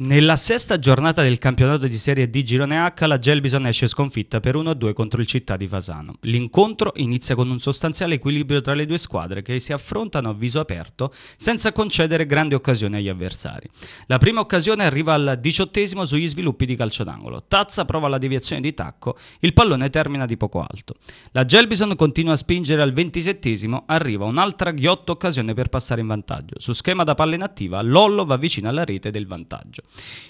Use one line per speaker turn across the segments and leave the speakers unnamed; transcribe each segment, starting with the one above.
Nella sesta giornata del campionato di Serie D Girone H, la Gelbison esce sconfitta per 1-2 contro il Città di Fasano. L'incontro inizia con un sostanziale equilibrio tra le due squadre che si affrontano a viso aperto senza concedere grandi occasioni agli avversari. La prima occasione arriva al diciottesimo sugli sviluppi di calcio d'angolo. Tazza prova la deviazione di tacco, il pallone termina di poco alto. La Gelbison continua a spingere al ventisettesimo, arriva un'altra ghiotta occasione per passare in vantaggio. Su schema da palla inattiva, Lollo va vicino alla rete del vantaggio.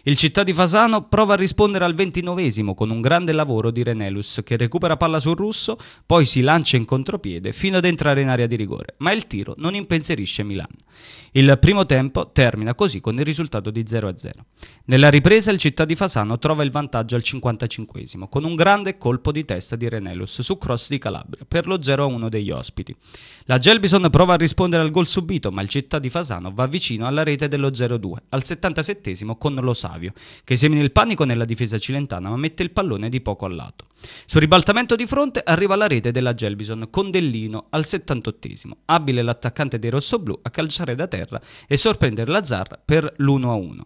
Il Città di Fasano prova a rispondere al ventinovesimo con un grande lavoro di Renelus che recupera palla sul russo, poi si lancia in contropiede fino ad entrare in area di rigore, ma il tiro non impenserisce Milan. Il primo tempo termina così con il risultato di 0-0. Nella ripresa il Città di Fasano trova il vantaggio al 55 con un grande colpo di testa di Renelus su cross di Calabria per lo 0-1 degli ospiti. La Gelbison prova a rispondere al gol subito, ma il Città di Fasano va vicino alla rete dello 0-2 al 77esimo con con Lo Savio, che semina il panico nella difesa cilentana ma mette il pallone di poco al lato. Sul ribaltamento di fronte arriva la rete della Gelbison Condellino al 78esimo, abile l'attaccante dei rossoblù a calciare da terra e sorprendere la Zarra per l'1-1.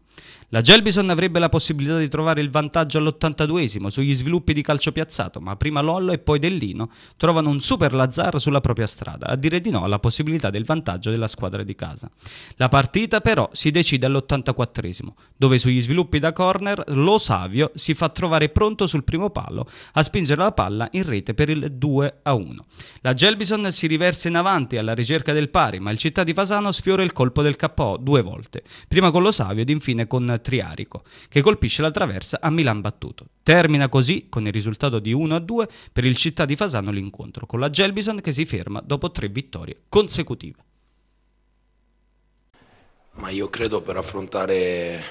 La Gelbison avrebbe la possibilità di trovare il vantaggio all'82esimo sugli sviluppi di calcio piazzato, ma prima Lollo e poi Dellino trovano un super Lazzar sulla propria strada, a dire di no alla possibilità del vantaggio della squadra di casa. La partita però si decide all'84esimo, dove sugli sviluppi da corner Lo Savio si fa trovare pronto sul primo palo a spingere la palla in rete per il 2 a 1. La Gelbison si riversa in avanti alla ricerca del pari, ma il città di Fasano sfiora il colpo del KO due volte, prima con lo Savio ed infine con Triarico, che colpisce la traversa a Milan battuto. Termina così, con il risultato di 1 a 2, per il città di Fasano l'incontro, con la Gelbison che si ferma dopo tre vittorie consecutive.
Ma io credo per affrontare eh,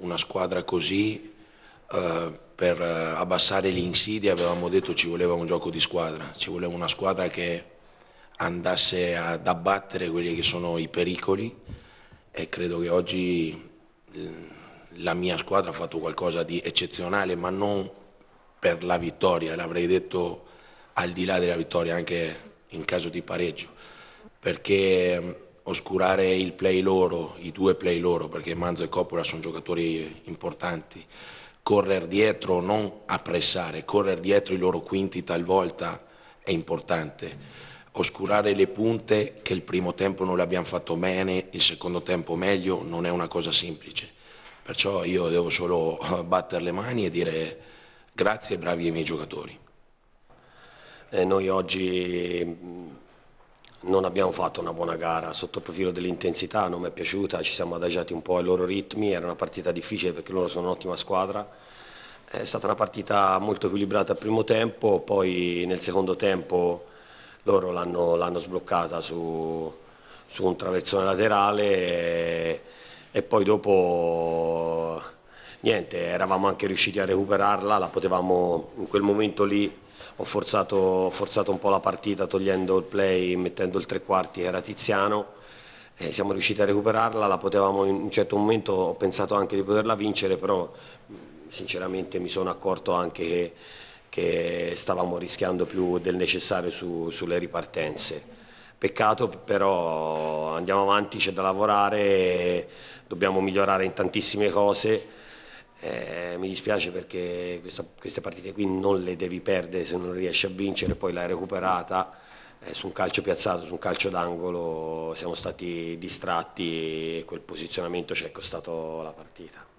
una squadra così... Eh per eh, abbassare l'insidia avevamo detto ci voleva un gioco di squadra, ci voleva una squadra che andasse ad abbattere quelli che sono i pericoli e credo che oggi mm, la mia squadra ha fatto qualcosa di eccezionale, ma non per la vittoria, l'avrei detto al di là della vittoria anche in caso di pareggio, perché mm, oscurare il play loro, i due play loro, perché Manzo e Coppola sono giocatori importanti, correre dietro, non appressare, correre dietro i loro quinti talvolta è importante. Oscurare le punte, che il primo tempo non l'abbiamo fatto bene, il secondo tempo meglio, non è una cosa semplice. Perciò io devo solo eh, battere le mani e dire grazie e bravi ai miei giocatori.
Eh, noi oggi mm, non abbiamo fatto una buona gara sotto il profilo dell'intensità, non mi è piaciuta, ci siamo adagiati un po' ai loro ritmi, era una partita difficile perché loro sono un'ottima squadra. È stata una partita molto equilibrata al primo tempo, poi nel secondo tempo loro l'hanno, sbloccata su, su, un traversone laterale e, e poi dopo niente, eravamo anche riusciti a recuperarla, la potevamo in quel momento lì ho forzato, ho forzato un po' la partita togliendo il play, mettendo il tre quarti era Tiziano. Eh, siamo riusciti a recuperarla, la potevamo in un certo momento, ho pensato anche di poterla vincere, però sinceramente mi sono accorto anche che, che stavamo rischiando più del necessario su, sulle ripartenze. Peccato però andiamo avanti, c'è da lavorare, dobbiamo migliorare in tantissime cose eh, mi dispiace perché questa, queste partite qui non le devi perdere se non riesci a vincere, poi l'hai recuperata eh, su un calcio piazzato, su un calcio
d'angolo, siamo stati distratti e quel posizionamento ci è costato la partita.